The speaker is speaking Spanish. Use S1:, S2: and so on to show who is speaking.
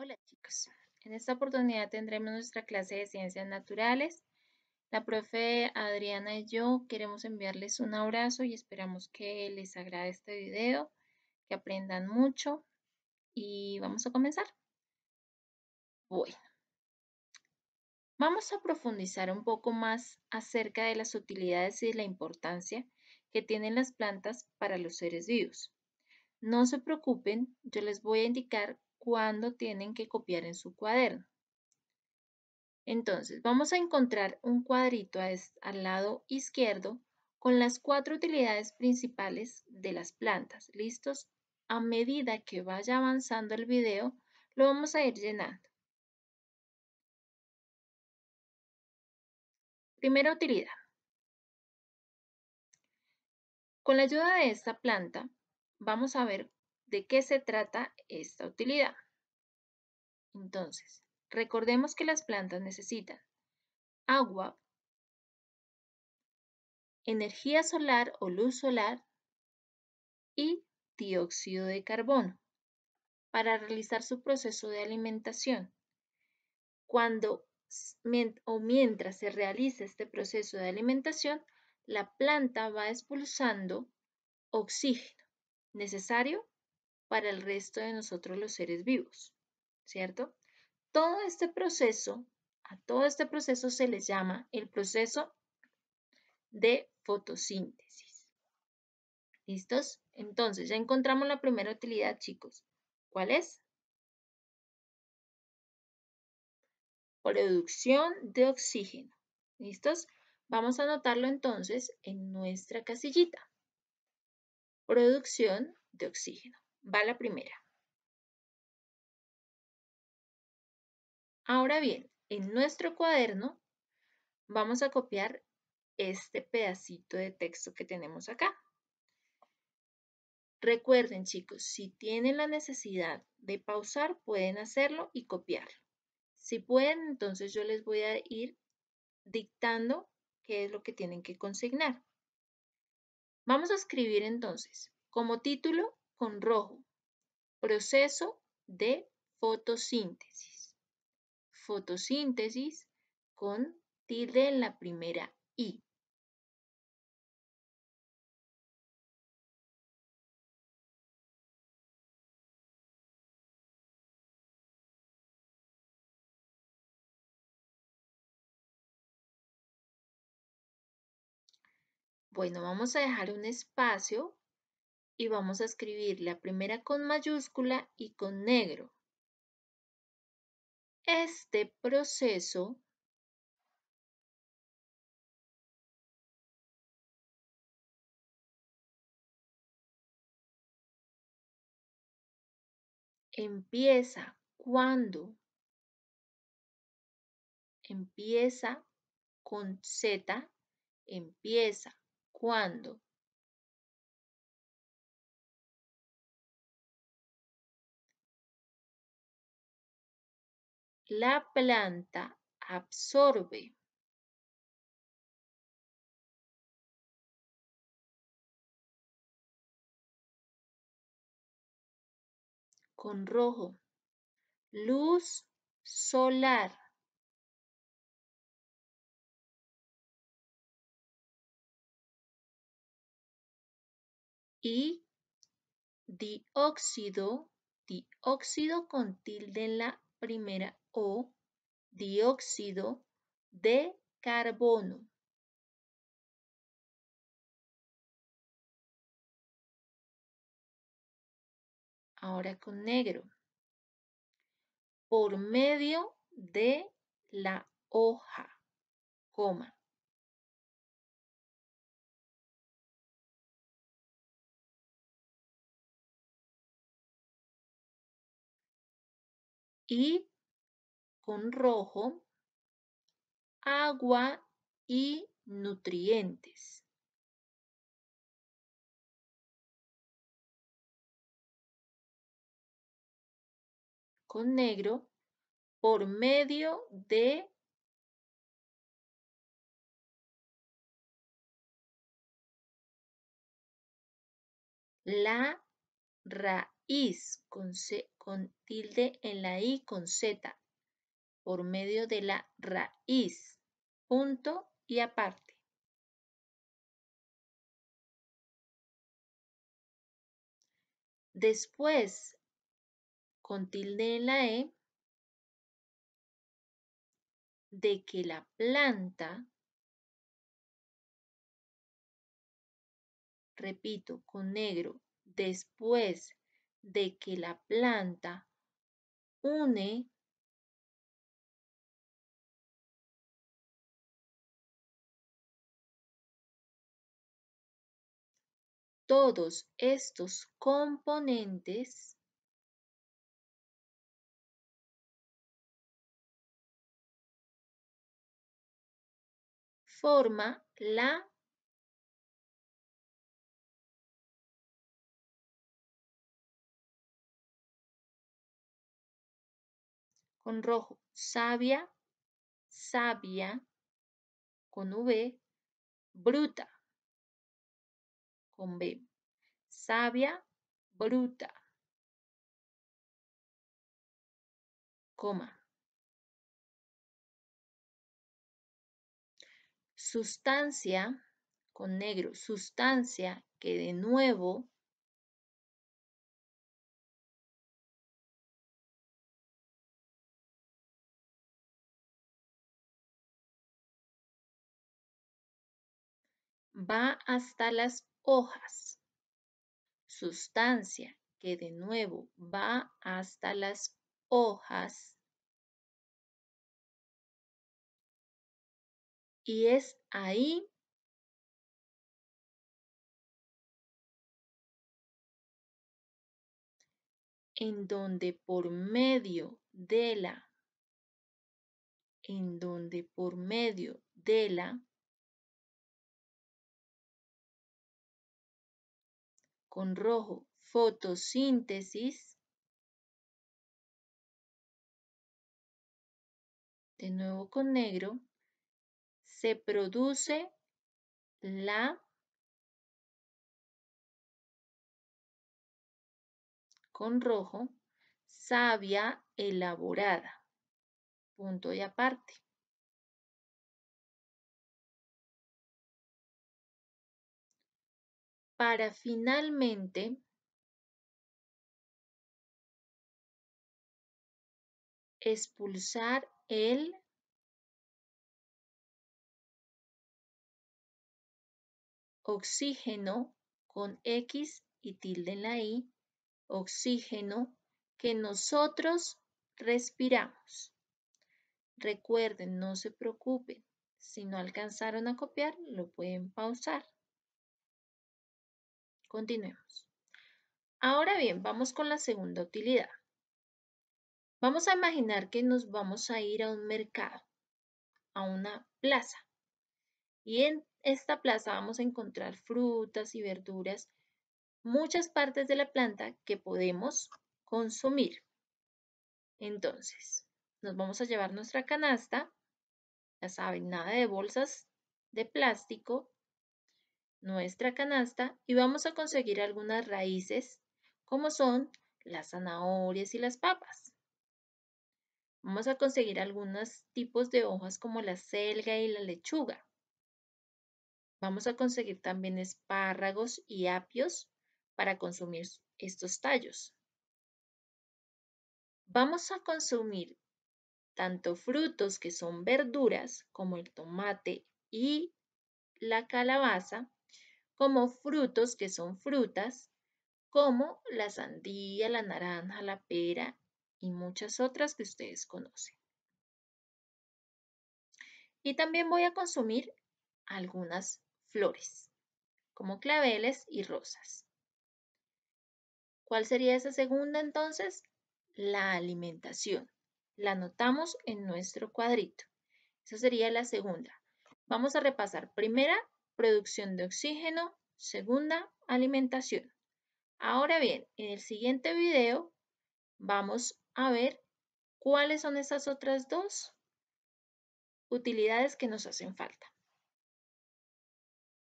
S1: Hola chicos, en esta oportunidad tendremos nuestra clase de Ciencias Naturales. La profe Adriana y yo queremos enviarles un abrazo y esperamos que les agrade este video, que aprendan mucho y vamos a comenzar. Bueno, vamos a profundizar un poco más acerca de las utilidades y la importancia que tienen las plantas para los seres vivos. No se preocupen, yo les voy a indicar cuando tienen que copiar en su cuaderno. Entonces, vamos a encontrar un cuadrito al lado izquierdo con las cuatro utilidades principales de las plantas. ¿Listos? A medida que vaya avanzando el video, lo vamos a ir llenando. Primera utilidad. Con la ayuda de esta planta, vamos a ver de qué se trata esta utilidad. Entonces, recordemos que las plantas necesitan agua, energía solar o luz solar y dióxido de carbono para realizar su proceso de alimentación. Cuando o mientras se realiza este proceso de alimentación, la planta va expulsando oxígeno necesario para el resto de nosotros los seres vivos, ¿cierto? Todo este proceso, a todo este proceso se le llama el proceso de fotosíntesis. ¿Listos? Entonces, ya encontramos la primera utilidad, chicos. ¿Cuál es? Producción de oxígeno. ¿Listos? Vamos a anotarlo entonces en nuestra casillita. Producción de oxígeno. Va la primera. Ahora bien, en nuestro cuaderno vamos a copiar este pedacito de texto que tenemos acá. Recuerden chicos, si tienen la necesidad de pausar, pueden hacerlo y copiarlo. Si pueden, entonces yo les voy a ir dictando qué es lo que tienen que consignar. Vamos a escribir entonces como título con rojo. Proceso de fotosíntesis. Fotosíntesis con tilde en la primera I. Bueno, vamos a dejar un espacio y vamos a escribir la primera con mayúscula y con negro. Este proceso
S2: empieza
S1: cuando empieza con Z, empieza cuando
S2: La planta absorbe con rojo, luz solar.
S1: Y dióxido, dióxido con tilde en la primera O, dióxido de
S2: carbono. Ahora con negro. Por medio de la hoja, coma. y con rojo, agua y nutrientes. Con negro por medio de
S1: la raíz is con, tilde en la i con z por medio de la raíz, punto y aparte.
S2: Después, con tilde en la E, de que la planta, repito, con negro, después de que la planta une todos estos componentes forma la con rojo, sabia, sabia, con V, bruta, con B, sabia, bruta, coma. Sustancia, con negro, sustancia, que de nuevo
S1: va hasta las hojas. Sustancia, que de nuevo va hasta las
S2: hojas. Y es ahí en donde por medio de la, en donde por medio de la con rojo fotosíntesis. De nuevo con negro. Se produce la con rojo savia elaborada. Punto y aparte. para finalmente expulsar el
S1: oxígeno con X y tilde en la I, oxígeno que nosotros respiramos. Recuerden, no se preocupen, si no alcanzaron a copiar, lo pueden pausar. Continuemos. Ahora bien, vamos con la segunda utilidad. Vamos a imaginar que nos vamos a ir a un mercado, a una plaza. Y en esta plaza vamos a encontrar frutas y verduras, muchas partes de la planta que podemos consumir. Entonces, nos vamos a llevar nuestra canasta, ya saben, nada de bolsas de plástico, nuestra canasta y vamos a conseguir algunas raíces como son las zanahorias y las papas. Vamos a conseguir algunos tipos de hojas como la selga y la lechuga. Vamos a conseguir también espárragos y apios para consumir estos tallos. Vamos a consumir tanto frutos que son verduras como el tomate y la calabaza como frutos, que son frutas, como la sandía, la naranja, la pera y muchas otras que ustedes conocen. Y también voy a consumir algunas flores, como claveles y rosas. ¿Cuál sería esa segunda entonces? La alimentación. La anotamos en nuestro cuadrito. Esa sería la segunda. Vamos a repasar primera producción de oxígeno, segunda, alimentación. Ahora bien, en el siguiente video vamos a ver cuáles son esas otras dos utilidades que nos
S2: hacen falta.